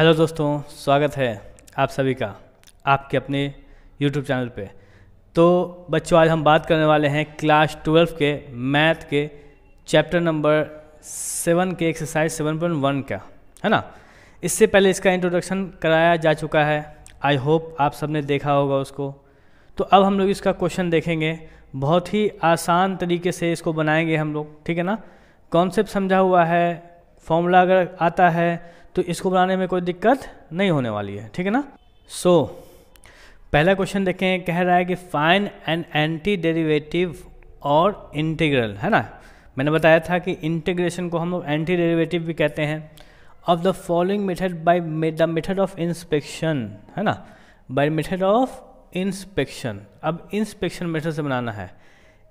hello दोस्तों स्वागत है आप सभी का आपके अपने यूट्यूब चैनल पे तो बच्चों आज हम बात करने वाले हैं क्लास ट्वेल्व के मैथ के चैप्टर नंबर सेवन के एक्सरसाइज सेवन पॉइंट वन का है ना इससे पहले इसका इंट्रोडक्शन कराया जा चुका है आई होप आप सब ने देखा होगा उसको तो अब हम लोग इसका क्वेश्चन देखेंगे बहुत ही आसान तरीके से इसको बनाएंगे हम लोग ठीक है ना कॉन्सेप्ट समझा हुआ है फॉर्मूला अगर आता है तो इसको बनाने में कोई दिक्कत नहीं होने वाली है ठीक है ना सो so, पहला क्वेश्चन देखें कह रहा है कि फाइन एंड एंटी डेरिवेटिव और इंटीग्रल है ना मैंने बताया था कि इंटीग्रेशन को हम लोग एंटी डेरिवेटिव भी कहते हैं of the following method by the method of inspection है ना बाय मेथड ऑफ इंस्पेक्शन अब इंस्पेक्शन मेथड से बनाना है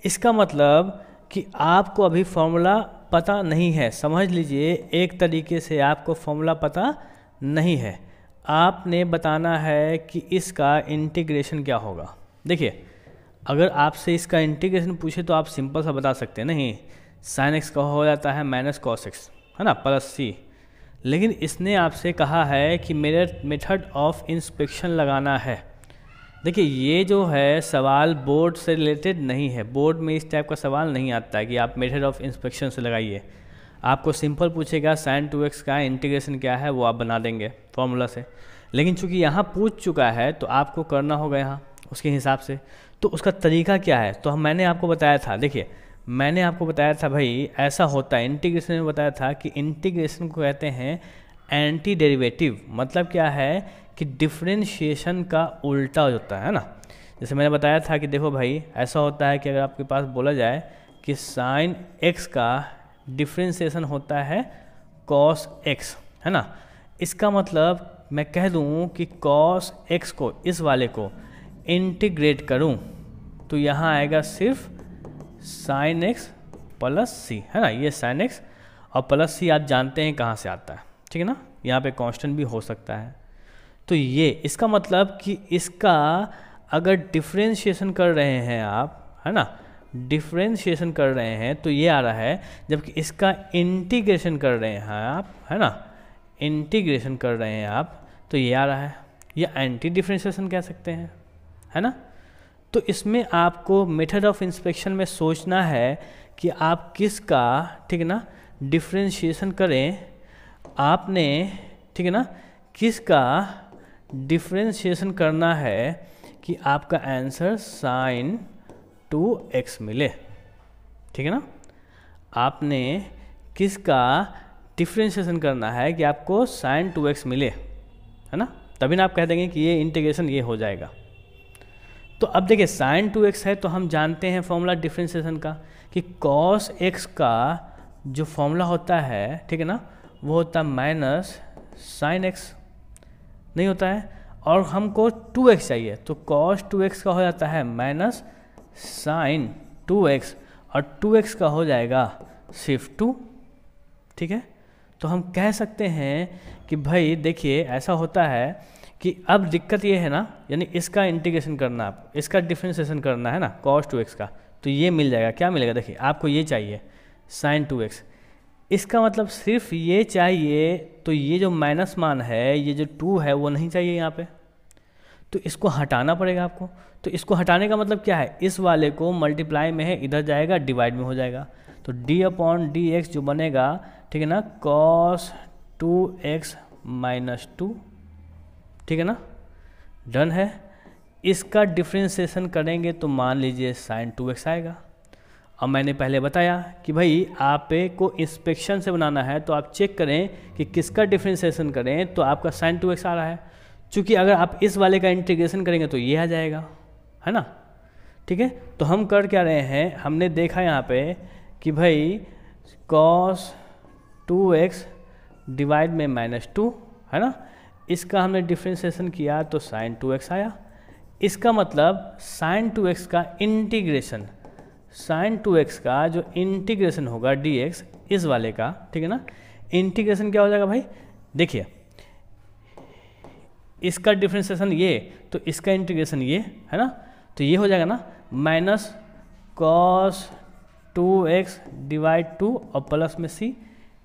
इसका मतलब कि आपको अभी फॉर्मूला पता नहीं है समझ लीजिए एक तरीके से आपको फॉर्मूला पता नहीं है आपने बताना है कि इसका इंटीग्रेशन क्या होगा देखिए अगर आपसे इसका इंटीग्रेशन पूछे तो आप सिंपल सा बता सकते हैं नहीं साइन एक्स का हो जाता है माइनस कॉस एक्स है ना प्लस सी लेकिन इसने आपसे कहा है कि मेरे मेथड ऑफ इंस्पेक्शन लगाना है देखिए ये जो है सवाल बोर्ड से रिलेटेड नहीं है बोर्ड में इस टाइप का सवाल नहीं आता है कि आप मेथड ऑफ इंस्पेक्शन से लगाइए आपको सिंपल पूछेगा साइन टू एक्स का इंटीग्रेशन क्या है वो आप बना देंगे फॉर्मूला से लेकिन चूंकि यहाँ पूछ चुका है तो आपको करना होगा यहाँ उसके हिसाब से तो उसका तरीका क्या है तो हम मैंने आपको बताया था देखिए मैंने आपको बताया था भाई ऐसा होता है इंटीग्रेशन में बताया था कि इंटीग्रेशन को कहते हैं एंटी डेरिवेटिव मतलब क्या है कि डिफ्रेंशिएशन का उल्टा होता है ना जैसे मैंने बताया था कि देखो भाई ऐसा होता है कि अगर आपके पास बोला जाए कि साइन एक्स का डिफ्रेंशिएशन होता है कॉस एक्स है ना इसका मतलब मैं कह दूँ कि कॉस एक्स को इस वाले को इंटीग्रेट करूँ तो यहाँ आएगा सिर्फ साइन एक्स प्लस सी है ना ये साइन एक्स और प्लस सी आप जानते हैं कहाँ से आता है ठीक है ना यहाँ पे कांस्टेंट भी हो सकता है तो ये इसका मतलब कि इसका अगर डिफ्रेंशिएशन कर रहे हैं आप है ना डिफ्रेंशिएशन कर रहे हैं तो ये आ रहा है जबकि इसका इंटीग्रेशन कर रहे हैं आप है ना इंटीग्रेशन कर रहे हैं आप तो ये आ रहा है या एंटी डिफ्रेंशिएशन कह सकते हैं है ना तो इसमें आपको मेथड ऑफ इंस्पेक्शन में सोचना है कि आप किसका ठीक है ना डिफ्रेंशिएशन करें आपने ठीक है ना किसका डिफ्रेंशिएशन करना है कि आपका आंसर साइन टू एक्स मिले ठीक है ना आपने किसका डिफ्रेंशिएशन करना है कि आपको साइन टू एक्स मिले है ना तभी ना आप कह देंगे कि ये इंटीग्रेशन ये हो जाएगा तो अब देखिए साइन टू एक्स है तो हम जानते हैं फॉर्मूला डिफ्रेंशिएशन का कि कॉस एक्स का जो फॉर्मूला होता है ठीक है ना वो होता है माइनस साइन एक्स नहीं होता है और हमको टू एक्स चाहिए तो कॉस टू एक्स का हो जाता है माइनस साइन टू एक्स और टू एक्स का हो जाएगा सिर्फ टू ठीक है तो हम कह सकते हैं कि भाई देखिए ऐसा होता है कि अब दिक्कत ये है ना यानी इसका इंटीग्रेशन करना आप इसका डिफ्रेंसिएशन करना है ना कॉस टू एक्स का तो ये मिल जाएगा क्या मिलेगा देखिए आपको ये चाहिए साइन टू एक्स इसका मतलब सिर्फ ये चाहिए तो ये जो माइनस मान है ये जो टू है वो नहीं चाहिए यहाँ पे तो इसको हटाना पड़ेगा आपको तो इसको हटाने का मतलब क्या है इस वाले को मल्टीप्लाई में है इधर जाएगा डिवाइड में हो जाएगा तो डी अपॉन डी एक्स जो बनेगा ठीक है ना cos two x minus two ठीक है ना डन है इसका डिफ्रेंसिएशन करेंगे तो मान लीजिए साइन टू एक्स आएगा और मैंने पहले बताया कि भाई आप को इंस्पेक्शन से बनाना है तो आप चेक करें कि किसका डिफ्रेंसिएशन करें तो आपका साइन टू एक्स आ रहा है चूँकि अगर आप इस वाले का इंटीग्रेशन करेंगे तो ये आ जाएगा है ना ठीक है तो हम कर क्या रहे हैं हमने देखा यहाँ पे कि भाई कॉस टू एक्स डिवाइड में माइनस टू है ना इसका हमने डिफ्रेंसिएशन किया तो साइन टू एक्स आया इसका मतलब साइन टू एक्स का इंटीग्रेशन साइन टू एक्स का जो इंटीग्रेशन होगा डी एक्स इस वाले का ठीक है ना इंटीग्रेशन क्या हो जाएगा भाई देखिए इसका डिफ्रेंसिएशन ये तो इसका इंटीग्रेशन ये है ना तो ये हो जाएगा ना minus cos two x divide two और प्लस में सी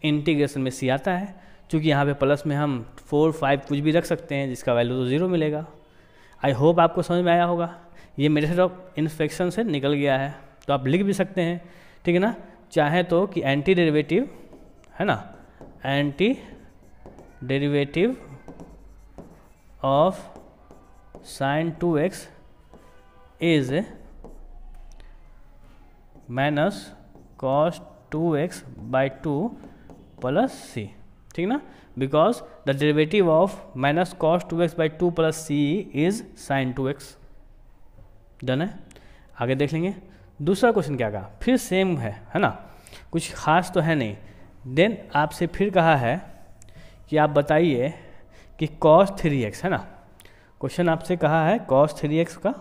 इंटीग्रेशन में सी आता है क्योंकि यहाँ पे प्लस में हम फोर फाइव कुछ भी रख सकते हैं जिसका वैल्यू तो ज़ीरो मिलेगा आई होप आपको समझ में आया होगा ये मेरे से इन्फेक्शन तो से निकल गया है तो आप लिख भी सकते हैं ठीक है ना चाहे तो कि एंटी डेरिवेटिव है ना anti derivative of sine two x is minus cos two x by two plus c ठीक ना because the derivative of minus cos two x by two plus c is sine two x done है आगे देख लेंगे दूसरा question क्या कहा फिर सेम है है ना कुछ खास तो है नहीं देन आपसे फिर कहा है कि आप बताइए कि कॉस थ्री एक्स है ना क्वेश्चन आपसे कहा है कॉस थ्री एक्स का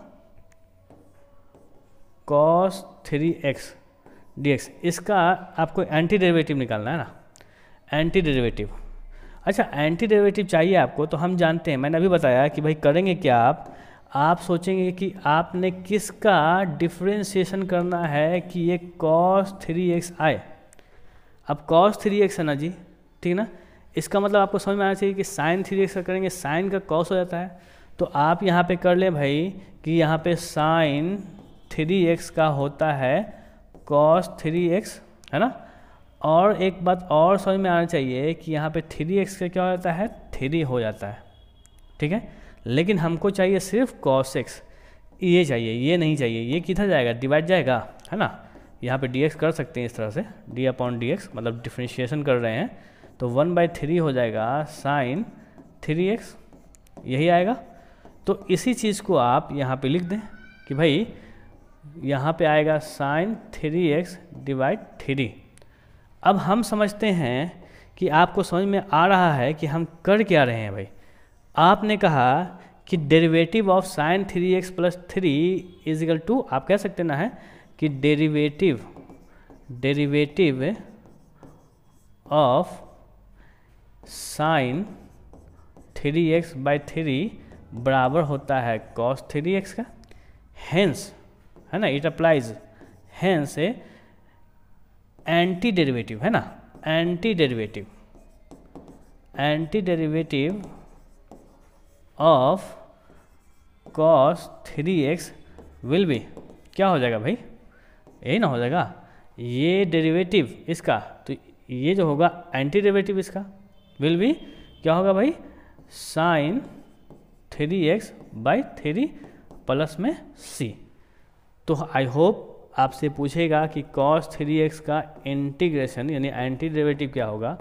cos three x d x इसका आपको एंटी डेरिवेटिव निकालना है ना एंटी डेरिवेटिव अच्छा एंटी डेरिवेटिव चाहिए आपको तो हम जानते हैं मैंने अभी बताया कि भाई करेंगे क्या आप आप सोचेंगे कि आपने किसका डिफ्रेंशिएशन करना है कि ये कॉस थ्री एक्स आए अब कॉस थ्री एक्स है ना जी ठीक ना इसका मतलब आपको समझ में आना चाहिए कि साइन थ्री एक्स का करेंगे साइन का कॉस हो जाता है तो आप यहाँ पे कर लें भाई कि यहाँ पे साइन थ्री एक्स का होता है कॉस थ्री एक्स है ना और एक बात और समझ में आना चाहिए कि यहाँ पे थ्री एक्स का क्या हो जाता है थ्री हो जाता है ठीक है लेकिन हमको चाहिए सिर्फ कॉस एक्स ये चाहिए ये नहीं चाहिए ये किधर जाएगा डिवाइड जाएगा है ना यहाँ पे डी कर सकते हैं इस तरह से डी अपॉन डी मतलब डिफ्रेंशिएशन कर रहे हैं तो वन बाई थ्री हो जाएगा साइन थ्री एक्स यही आएगा तो इसी चीज़ को आप यहाँ पे लिख दें कि भाई यहाँ पे आएगा sine three x divide three अब हम समझते हैं कि आपको समझ में आ रहा है कि हम कर क्या रहे हैं भाई आपने कहा कि derivative of sine three x plus three is equal to आप कह सकते ना है कि derivative derivative of sine three x by three बराबर होता है कॉस थ्री एक्स का हैंस है ना it applies hence a anti derivative है ना anti derivative anti derivative of cos three x will be क्या हो जाएगा भाई यही ना हो जाएगा ये डेरिवेटिव इसका तो ये जो होगा एंटी डेरिवेटिव इसका विल बी क्या होगा भाई sine three x by three plus में सी तो आई होप आपसे पूछेगा कि कॉस थ्री एक्स का इंटीग्रेशन यानी एंटी डेरिवेटिव क्या होगा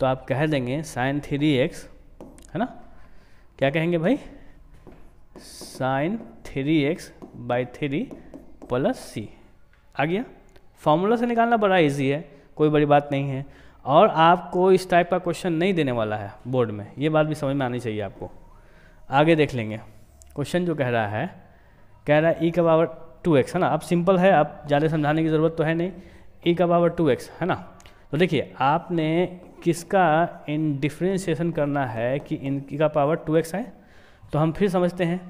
तो आप कह देंगे साइन थ्री एक्स है ना क्या कहेंगे भाई sine three x by three plus c आ गया फार्मूला से निकालना बड़ा इजी है कोई बड़ी बात नहीं है और आपको इस टाइप का क्वेश्चन नहीं देने वाला है बोर्ड में ये बात भी समझ में आनी चाहिए आपको आगे देख लेंगे क्वेश्चन जो कह रहा है कह रहा है ई e का पावर टू एक्स है ना अब सिंपल है अब ज़्यादा समझाने की ज़रूरत तो है नहीं ई e का पावर टू एक्स है ना तो देखिए आपने किसका इन डिफ्रेंशिएशन करना है कि इनका पावर टू एक्स है तो हम फिर समझते हैं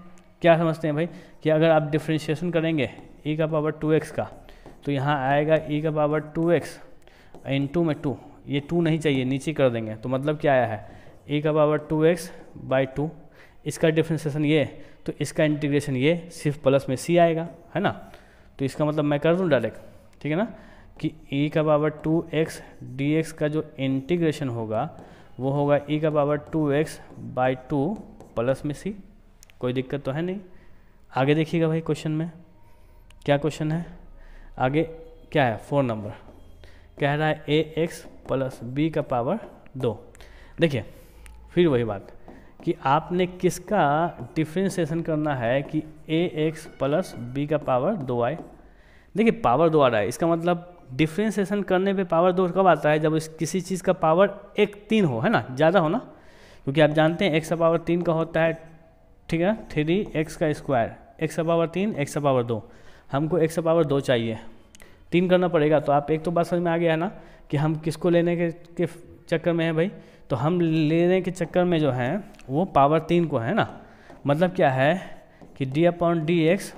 क्या समझते हैं भाई कि अगर आप डिफ्रेंशिएशन करेंगे ई e का पावर टू एक्स का तो यहाँ आएगा ई e का power two x into में टू ये टू नहीं चाहिए नीचे कर देंगे तो मतलब क्या आया है ई e का power two x by two इसका डिफ्रेंशिएशन ये तो इसका इंटीग्रेशन ये सिर्फ प्लस में सी आएगा है ना तो इसका मतलब मैं कर दूँ डायरेक्ट ठीक है ना कि e का power two x d x का जो इंटीग्रेशन होगा वो होगा e का power two x by two plus में सी कोई दिक्कत तो है नहीं आगे देखिएगा भाई क्वेश्चन में क्या क्वेश्चन है आगे क्या है फोर नंबर कह रहा है ए एक्स प्लस बी का पावर दो देखिए फिर वही बात कि आपने किसका डिफ्रेंसिएशन करना है कि ए एक्स प्लस बी का पावर दो आए देखिए पावर दो आ रहा है इसका मतलब डिफ्रेंसिएशन करने पे पावर दो कब आता है जब इस किसी चीज़ का पावर एक तीन हो है ना ज़्यादा हो ना क्योंकि आप जानते हैं एक्स का पावर तीन का होता है ठीक है थ्री एक्स का स्क्वायर एक्स का पावर तीन एक्स का पावर दो हमको एक्स का पावर दो चाहिए तीन करना पड़ेगा तो आप एक तो बात समझ में आ गया है ना कि हम किसको लेने के, के चक्कर में है भाई तो हम लेने के चक्कर में जो है वो पावर तीन को है ना मतलब क्या है कि d upon d x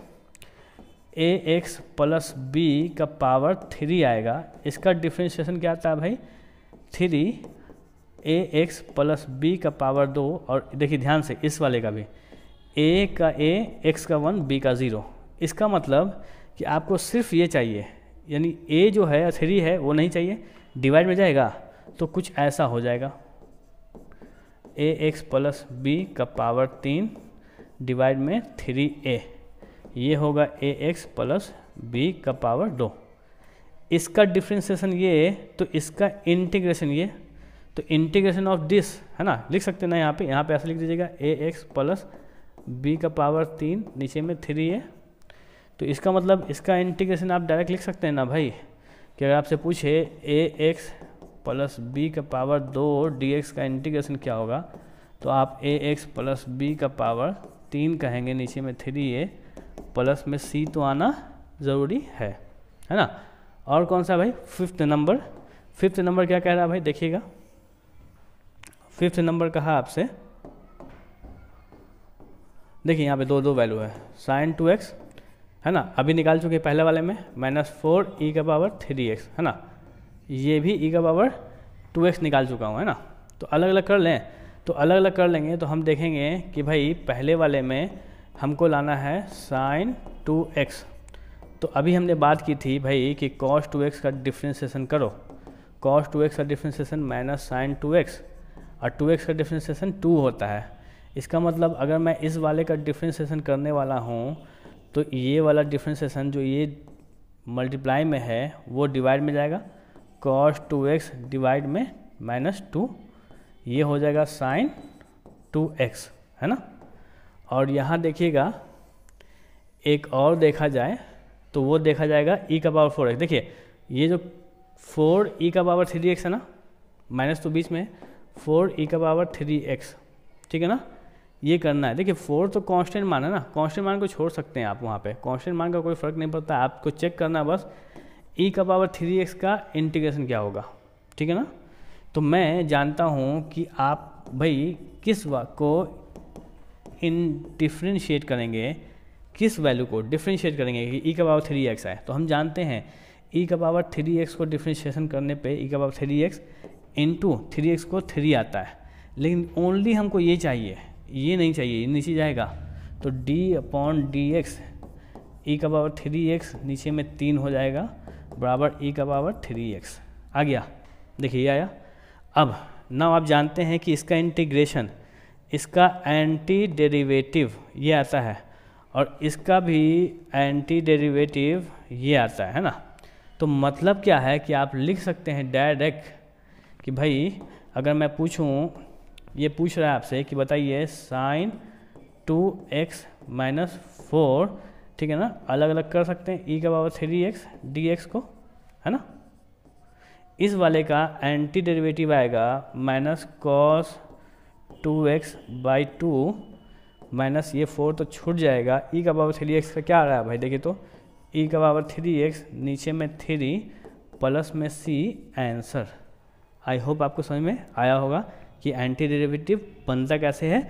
a x plus b का पावर थ्री आएगा इसका डिफ्रेंशिएशन क्या आता है भाई three a x plus b का पावर दो और देखिए ध्यान से इस वाले का भी ए का ए एक्स का वन बी का ज़ीरो इसका मतलब कि आपको सिर्फ ये चाहिए यानी ए जो है थ्री है वो नहीं चाहिए डिवाइड में जाएगा तो कुछ ऐसा हो जाएगा ए एक्स प्लस बी का पावर तीन डिवाइड में थ्री ए ये होगा ए एक्स प्लस बी का पावर दो इसका डिफ्रेंसिएशन ये है तो इसका इंटीग्रेशन ये तो इंटीग्रेशन ऑफ दिस है ना लिख सकते ना यहाँ पे यहाँ पे ऐसा लिख दीजिएगा ए एक्स प्लस बी का पावर तीन नीचे में थ्री है तो इसका मतलब इसका इंटीग्रेशन आप डायरेक्ट लिख सकते हैं ना भाई कि अगर आपसे पूछे ए एक्स प्लस बी का पावर दो डी एक्स का इंटीग्रेशन क्या होगा तो आप ए एक्स प्लस बी का पावर तीन कहेंगे नीचे में थ्री ए प्लस में सी तो आना ज़रूरी है है ना और कौन सा भाई फिफ्थ नंबर फिफ्थ नंबर क्या कह रहा है भाई देखिएगा फिफ्थ नंबर कहा आपसे देखिए यहाँ पे दो दो वैल्यू है साइन टू एक्स है ना अभी निकाल चुके पहले वाले में माइनस फोर ई का पावर थ्री एक्स है ना ये भी ई e का पावर टू एक्स निकाल चुका हूँ है ना तो अलग अलग कर लें तो अलग अलग कर लेंगे तो हम देखेंगे कि भाई पहले वाले में हमको लाना है साइन टू एक्स तो अभी हमने बात की थी भाई कि कॉस टू एक्स का डिफ्रेंसीसन करो कॉस टू एक्स का differentiation minus sine two x और टू एक्स का डिफ्रेंसीसन टू होता है इसका मतलब अगर मैं इस वाले का डिफ्रेंसीसन करने वाला हूँ तो ये वाला डिफ्रेंसीसन जो ये मल्टीप्लाई में है वो डिवाइड में जाएगा कॉस टू एक्स डिवाइड में माइनस टू ये हो जाएगा साइन टू एक्स है ना और यहाँ देखिएगा एक और देखा जाए तो वो देखा जाएगा ई e का पावर फोर एक्स देखिए ये जो फोर ई e का पावर थ्री एक्स है ना माइनस तो बीच में फोर ई e का पावर थ्री एक्स ठीक है ना ये करना है देखिए फोर तो कांस्टेंट मान है ना कांस्टेंट मान को छोड़ सकते हैं आप वहाँ पे कांस्टेंट मान का कोई फर्क नहीं पड़ता आपको चेक करना है बस ई का पावर थ्री एक्स का इंटीग्रेशन क्या होगा ठीक है ना तो मैं जानता हूँ कि आप भाई किस को इन डिफ्रेंशिएट करेंगे किस वैल्यू को डिफ्रेंशिएट करेंगे कि ई e का पावर थ्री एक्स है तो हम जानते हैं ई e का पावर थ्री एक्स को डिफ्रेंशिएशन करने पे ई e का power three x into three x को थ्री आता है लेकिन ओनली हमको ये चाहिए ये नहीं चाहिए ये नीचे जाएगा तो d upon d x e का पावर थ्री एक्स नीचे में तीन हो जाएगा बराबर ई का पावर थ्री एक्स आ गया देखिए आया अब ना आप जानते हैं कि इसका इंटीग्रेशन इसका एंटी डेरिवेटिव ये आता है और इसका भी एंटी डेरिवेटिव ये आता है ना तो मतलब क्या है कि आप लिख सकते हैं डायरेक्ट कि भाई अगर मैं पूछूं ये पूछ रहा है आपसे कि बताइए sine two x minus four ठीक है ना अलग अलग कर सकते हैं ई का power three x d x को है ना इस वाले का एंटी डेरिवेटिव आएगा minus cos two x by two minus ये फोर तो छूट जाएगा ई का पावर थ्री एक्स का क्या आ रहा है भाई देखिए तो ई का पावर थ्री एक्स नीचे में थ्री प्लस में सी आंसर आई होप आपको समझ में आया होगा कि एंटी डेरिवेटिव बनता कैसे है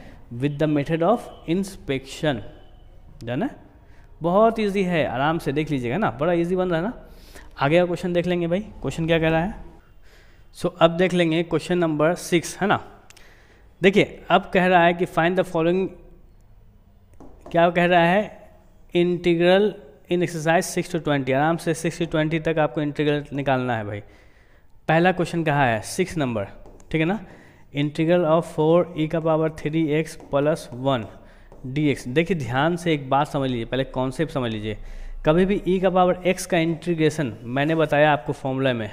with the method of inspection जाना बहुत इजी है आराम से देख लीजिएगा ना बड़ा इजी बन रहा है ना आगे का क्वेश्चन देख लेंगे भाई क्वेश्चन क्या कह रहा है सो so, अब देख लेंगे क्वेश्चन नंबर सिक्स है ना देखिए अब कह रहा है कि फाइंड द फॉलोइंग क्या कह रहा है integral in exercise six two twenty आराम से सिक्स टू ट्वेंटी तक आपको इंटीग्रल निकालना है भाई पहला क्वेश्चन कहा है सिक्स नंबर ठीक है ना इंटीग्रल ऑफ फोर ई का power three x plus one d x देखिए ध्यान से एक बात समझ लीजिए पहले कॉन्सेप्ट समझ लीजिए कभी भी ई e का पावर एक्स का इंटीग्रेशन मैंने बताया आपको फॉर्मूला में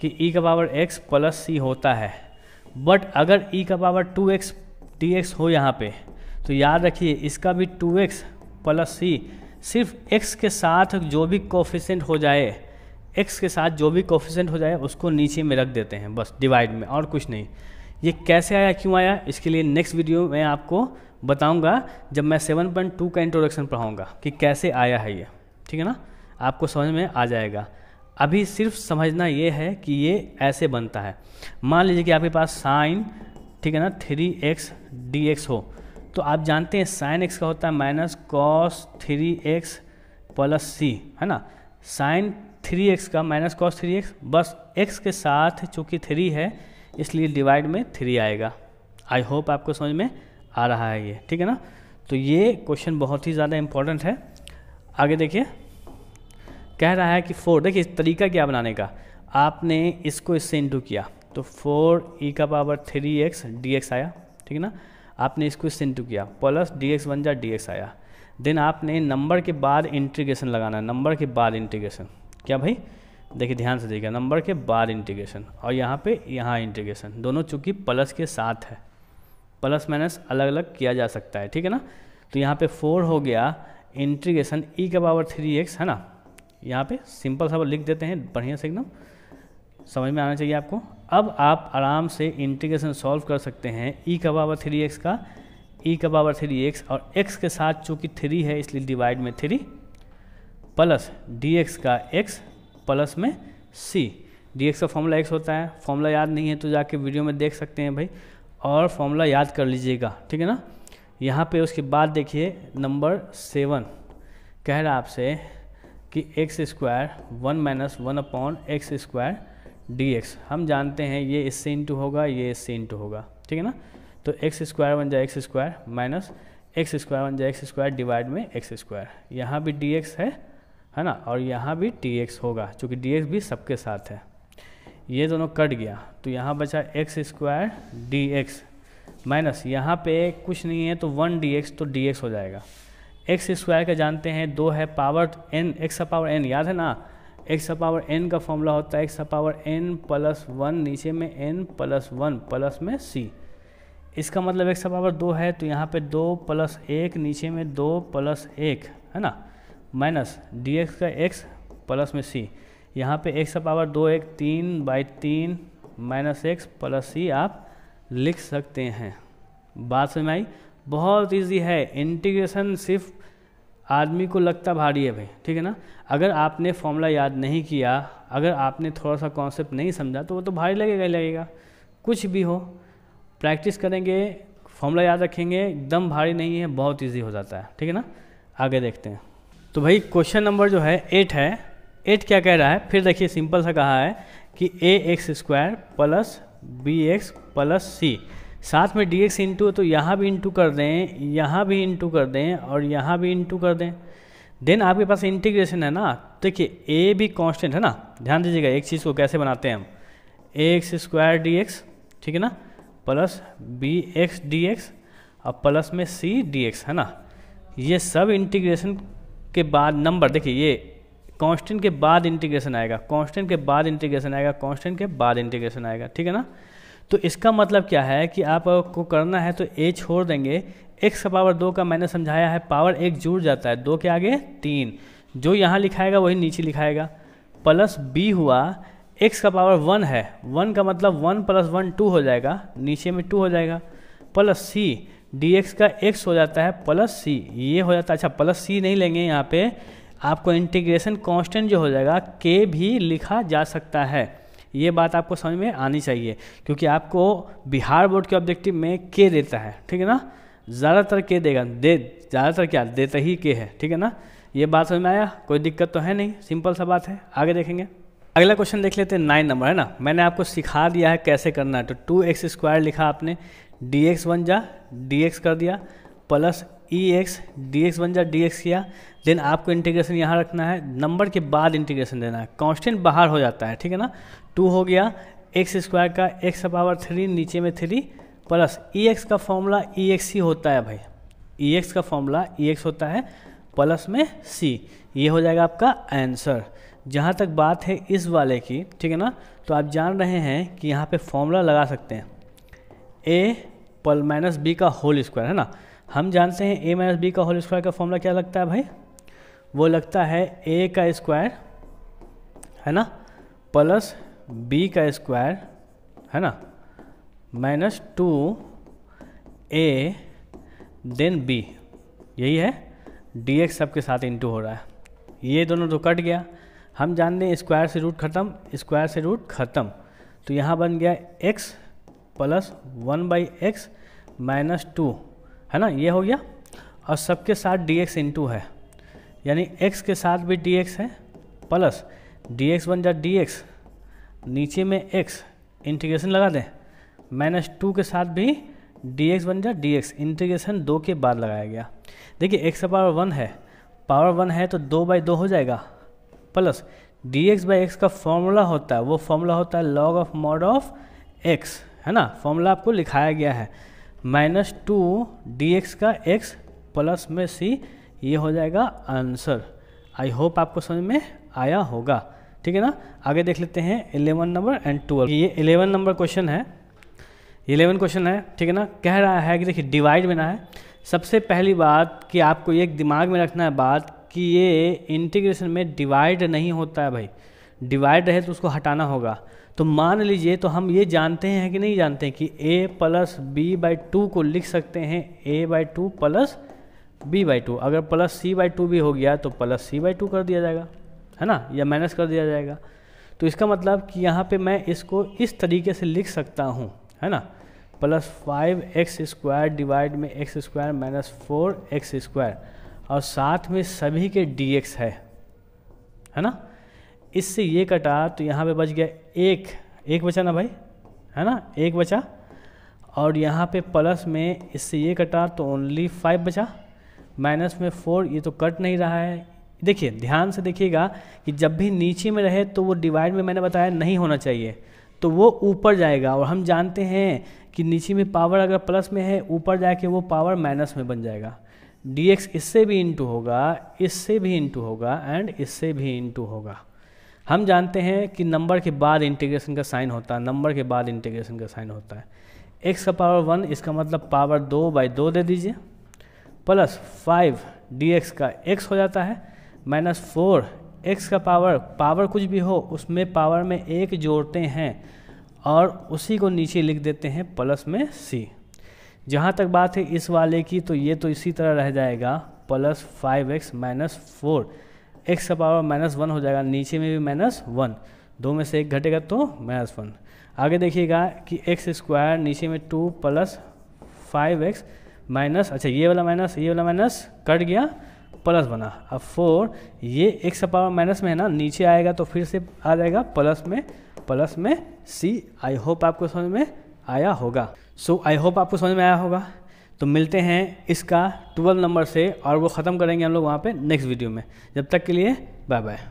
कि ई e का पावर एक्स प्लस सी होता है बट अगर e का power two x d x हो यहाँ पे तो याद रखिए इसका भी टू एक्स प्लस सी सिर्फ x के साथ जो भी कोफिशेंट हो जाए x के साथ जो भी कोफिशेंट हो जाए उसको नीचे में रख देते हैं बस डिवाइड में और कुछ नहीं ये कैसे आया क्यों आया इसके लिए नेक्स्ट वीडियो में आपको बताऊंगा जब मैं 7.2 का इंट्रोडक्शन पढ़ाऊंगा कि कैसे आया है ये ठीक है ना आपको समझ में आ जाएगा अभी सिर्फ समझना ये है कि ये ऐसे बनता है मान लीजिए कि आपके पास साइन ठीक है ना थ्री एक्स डी एक्स हो तो आप जानते हैं साइन एक्स का होता है minus cos three x plus c है ना साइन थ्री एक्स का माइनस कॉस थ्री एक्स बस एक्स के साथ चूँकि थ्री है इसलिए डिवाइड में थ्री आएगा आई होप आपको समझ में आ रहा है ये ठीक है ना तो ये क्वेश्चन बहुत ही ज़्यादा इम्पोर्टेंट है आगे देखिए कह रहा है कि फोर देखिए तरीका क्या बनाने का आपने इसको इससे इंटू किया तो फोर ई e का power three x d x आया ठीक है ना आपने इसको इससे इंटू किया प्लस डी एक्स बन जा डी एक्स आया देन आपने नंबर के बाद इंटीग्रेशन लगाना नंबर के बाद इंटीग्रेशन क्या भाई देखिए ध्यान से देखिए नंबर के बाद इंटीग्रेशन और यहाँ पे यहाँ इंटीग्रेशन दोनों चूँकि प्लस के साथ है प्लस माइनस अलग अलग किया जा सकता है ठीक है ना तो यहाँ पे फोर हो गया इंटीग्रेशन ई e का पावर थ्री एक्स है ना यहाँ पे सिंपल सा लिख देते हैं बढ़िया से एकदम समझ में आना चाहिए आपको अब आप आराम से इंटीग्रेशन सॉल्व कर सकते हैं ई e का पावर थ्री एक्स का ई e का पावर थ्री एक्स और एक्स के साथ चूँकि थ्री है इसलिए डिवाइड में थ्री प्लस डी एक्स का एक्स प्लस में सी डी एक्स का फॉर्मूला एक्स होता है फॉर्मूला याद नहीं है तो जाके वीडियो में देख सकते हैं भाई और फॉर्मूला याद कर लीजिएगा ठीक है ना यहाँ पे उसके बाद देखिए नंबर सेवन कह रहा आपसे कि x square one minus one upon x square d x हम जानते हैं ये इससे इंटू होगा ये इससे इंटू होगा ठीक है ना तो एक्स स्क्वायर बन जाए x square minus x square बन जाए एक्स स्क्वायर डिवाइड में एक्स स्क्वायर यहाँ भी डी एक्स है है ना और यहाँ भी टी एक्स होगा चूँकि डी एक्स भी सबके साथ है ये दोनों कट गया तो यहाँ बचा x square d x minus यहाँ पे कुछ नहीं है तो वन डी एक्स तो डी एक्स हो जाएगा एक्स स्क्वायर का जानते हैं दो है पावर एन एक्स का पावर एन याद है ना एक्स का पावर एन का फॉर्मूला होता है एक्स का पावर एन प्लस वन नीचे में एन प्लस वन प्लस में सी इसका मतलब एक्स का पावर दो है तो यहाँ पे दो प्लस एक नीचे में दो प्लस एक है ना माइनस डी एक्स का एक्स प्लस में सी यहाँ पे एक्स का पावर दो एक तीन बाई तीन माइनस एक्स प्लस सी आप लिख सकते हैं बात समझ में आई बहुत इजी है इंटीग्रेशन सिर्फ आदमी को लगता भारी है भाई ठीक है ना अगर आपने फॉर्मूला याद नहीं किया अगर आपने थोड़ा सा कॉन्सेप्ट नहीं समझा तो वो तो भारी लगेगा ही लगेगा कुछ भी हो प्रैक्टिस करेंगे फॉर्मूला याद रखेंगे एकदम भारी नहीं है बहुत ईजी हो जाता है ठीक है ना आगे देखते हैं तो भाई क्वेश्चन नंबर जो है एट है एट क्या कह रहा है फिर देखिए सिंपल सा कहा है कि a x square plus b x plus c साथ में डी एक्स इंटू तो यहाँ भी इंटू कर दें यहाँ भी इंटू कर दें और यहाँ भी इंटू कर दें देन आपके पास इंटीग्रेशन है ना देखिए ए भी कांस्टेंट है ना ध्यान दीजिएगा एक चीज़ को कैसे बनाते हैं हम a x square d x ठीक है ना plus b x d x और प्लस में सी डी एक्स है ना ये सब इंटीग्रेशन के बाद नंबर देखिए ये कांस्टेंट के बाद इंटीग्रेशन आएगा कांस्टेंट के बाद इंटीग्रेशन आएगा कांस्टेंट के बाद इंटीग्रेशन आएगा ठीक है ना तो इसका मतलब क्या है कि आपको करना है तो ए छोड़ देंगे एक्स का पावर दो का मैंने समझाया है पावर एक जुड़ जाता है दो के आगे तीन जो यहाँ लिखाएगा वही नीचे लिखाएगा प्लस बी हुआ एक्स का पावर वन है वन का मतलब वन प्लस वन टू हो जाएगा नीचे में टू हो जाएगा प्लस सी डी एक्स का एक्स हो जाता है प्लस सी ये हो जाता है अच्छा प्लस सी नहीं लेंगे यहाँ पे आपको इंटीग्रेशन कांस्टेंट जो हो जाएगा के भी लिखा जा सकता है ये बात आपको समझ में आनी चाहिए क्योंकि आपको बिहार बोर्ड के ऑब्जेक्टिव में के देता है ठीक है ना ज़्यादातर के देगा दे ज़्यादातर क्या देता ही के है ठीक है ना ये बात समझ में आया कोई दिक्कत तो है नहीं सिंपल सा बात है आगे देखेंगे अगला क्वेश्चन देख लेते हैं नाइन नंबर है ना मैंने आपको सिखा दिया है कैसे करना है तो टू एक्स स्क्वायर लिखा आपने डी एक्स बन जा डी एक्स कर दिया plus e x d x बन जाए डी एक्स किया देन आपको इंटीग्रेशन यहाँ रखना है नंबर के बाद इंटीग्रेशन देना है कॉन्स्टेंट बाहर हो जाता है ठीक है ना टू हो गया एक्स स्क्वायर का एक्स पावर थ्री नीचे में थ्री प्लस ई एक्स का फॉर्मूला ई एक्स ही होता है भाई ई e एक्स का फॉर्मूला ई एक्स होता है प्लस में सी ये हो जाएगा आपका आंसर जहाँ तक बात है इस वाले की ठीक है ना तो आप जान रहे हैं कि यहाँ पे फॉर्मूला लगा सकते हैं ए पल माइनस बी का होल स्क्वायर है ना हम जानते हैं ए माइनस बी का होल स्क्वायर का फॉर्मूला क्या लगता है भाई वो लगता है ए का स्क्वायर है ना प्लस बी का स्क्वायर है ना minus two a then b यही है डी एक्स सबके साथ इंटू हो रहा है ये दोनों तो कट गया हम जान दें स्क्वायर से रूट ख़त्म स्क्वायर से रूट ख़त्म तो यहाँ बन गया x plus one by x minus two है ना ये हो गया और सबके साथ डी एक्स इंटू है यानी x के साथ भी डी एक्स है प्लस डी एक्स बन जा डी एक्स नीचे में x इंटीग्रेशन लगा दें माइनस टू के साथ भी डी एक्स बन जा डी एक्स इंटीग्रेशन दो के बाद लगाया गया देखिए x का पावर वन है पावर वन है तो दो बाई दो हो जाएगा plus D X by X का फॉर्मूला होता है वो फॉर्मूला होता है log of mod of X है ना फॉर्मूला आपको लिखाया गया है माइनस टू डी एक्स का एक्स प्लस में सी ये हो जाएगा आंसर आई होप आपको समझ में आया होगा ठीक है ना आगे देख लेते हैं इलेवन नंबर एंड ट्वेल्व ये इलेवन नंबर क्वेश्चन है इलेवन क्वेश्चन है ठीक है ना कह रहा है कि देखिए डिवाइड में ना है सबसे पहली बात कि आपको एक दिमाग में रखना है बात कि ये इंटीग्रेशन में डिवाइड नहीं होता है भाई डिवाइड रहे तो उसको हटाना होगा तो मान लीजिए तो हम ये जानते हैं कि नहीं जानते हैं कि A plus B by two को लिख सकते हैं A by two plus B by two अगर प्लस सी बाई टू भी हो गया तो प्लस सी बाई टू कर दिया जाएगा है ना या माइनस कर दिया जाएगा तो इसका मतलब कि यहाँ पे मैं इसको इस तरीके से लिख सकता हूँ है ना plus five X square divide में x square minus four X square और साथ में सभी के डी एक्स है है ना इससे ये कटा तो यहाँ पे बच गया एक एक बचा ना भाई है ना एक बचा और यहाँ पे प्लस में इससे ये कटा तो ओनली फाइव बचा माइनस में फोर ये तो कट नहीं रहा है देखिए ध्यान से देखिएगा कि जब भी नीचे में रहे तो वो डिवाइड में मैंने बताया नहीं होना चाहिए तो वो ऊपर जाएगा और हम जानते हैं कि नीचे में पावर अगर प्लस में है ऊपर जाके वो पावर माइनस में बन जाएगा डी इससे भी इंटू होगा इससे भी इंटू होगा एंड इससे भी इंटू होगा हम जानते हैं कि नंबर के बाद इंटीग्रेशन का साइन होता है नंबर के बाद इंटीग्रेशन का साइन होता है एक्स का पावर वन इसका मतलब पावर दो बाई दो दे दीजिए प्लस फाइव डी एक्स का एक्स हो जाता है माइनस फोर एक्स का पावर पावर कुछ भी हो उसमें पावर में एक जोड़ते हैं और उसी को नीचे लिख देते हैं प्लस में सी जहाँ तक बात है इस वाले की तो ये तो इसी तरह रह जाएगा plus five X minus four X का पावर माइनस वन हो जाएगा नीचे में भी माइनस वन दो में से एक घटेगा तो माइनस वन आगे देखिएगा कि एक्स स्क्वायर नीचे में two plus five X minus अच्छा ये वाला माइनस ये वाला माइनस कट गया प्लस बना अब फोर ये एक्स का पावर माइनस में है ना नीचे आएगा तो फिर से आ जाएगा प्लस में प्लस में सी आई होप आपको समझ में आया होगा सो आई होप आपको समझ में आया होगा तो मिलते हैं इसका ट्वेल्व नंबर से और वो ख़त्म करेंगे हम लोग वहाँ पे नेक्स्ट वीडियो में जब तक के लिए बाय बाय